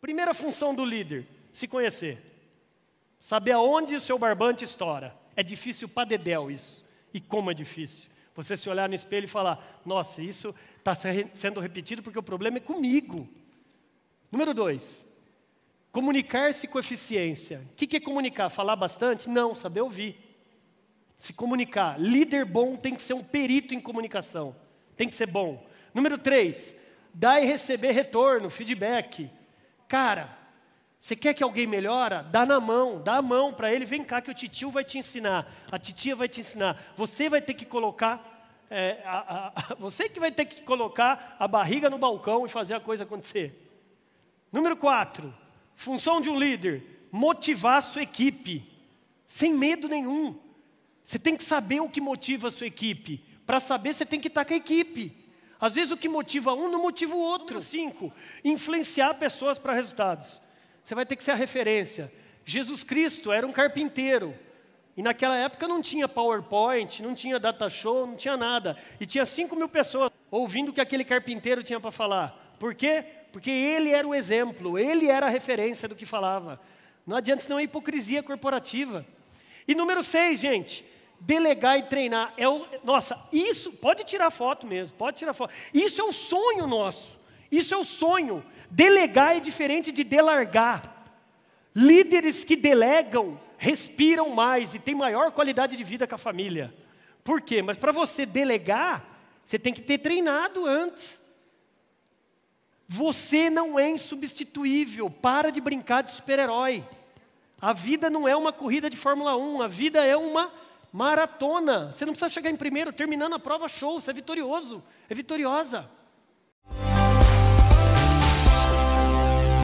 Primeira função do líder: se conhecer. Saber aonde o seu barbante estoura. É difícil para dedéu isso. E como é difícil. Você se olhar no espelho e falar: nossa, isso está sendo repetido porque o problema é comigo. Número dois, comunicar-se com eficiência. O que, que é comunicar? Falar bastante? Não, saber ouvir. Se comunicar. Líder bom tem que ser um perito em comunicação. Tem que ser bom. Número três, dar e receber retorno, feedback. Cara, você quer que alguém melhora? Dá na mão, dá a mão para ele, vem cá que o titio vai te ensinar, a titia vai te ensinar. Você vai ter que colocar, é, a, a, a, você que vai ter que colocar a barriga no balcão e fazer a coisa acontecer. Número quatro, função de um líder, motivar a sua equipe, sem medo nenhum. Você tem que saber o que motiva a sua equipe. Para saber, você tem que estar tá com a equipe. Às vezes o que motiva um não motiva o outro. Número cinco, influenciar pessoas para resultados. Você vai ter que ser a referência. Jesus Cristo era um carpinteiro. E naquela época não tinha PowerPoint, não tinha data show, não tinha nada. E tinha 5 mil pessoas ouvindo o que aquele carpinteiro tinha para falar. Por quê? Porque ele era o exemplo, ele era a referência do que falava. Não adianta senão a é hipocrisia corporativa. E número seis, gente, delegar e treinar. É o, nossa, isso, pode tirar foto mesmo, pode tirar foto. Isso é o sonho nosso. Isso é o sonho. Delegar é diferente de delargar. Líderes que delegam respiram mais e têm maior qualidade de vida com a família. Por quê? Mas para você delegar, você tem que ter treinado antes. Você não é insubstituível. Para de brincar de super-herói. A vida não é uma corrida de Fórmula 1, a vida é uma maratona. Você não precisa chegar em primeiro, terminando a prova, show, você é vitorioso, é vitoriosa.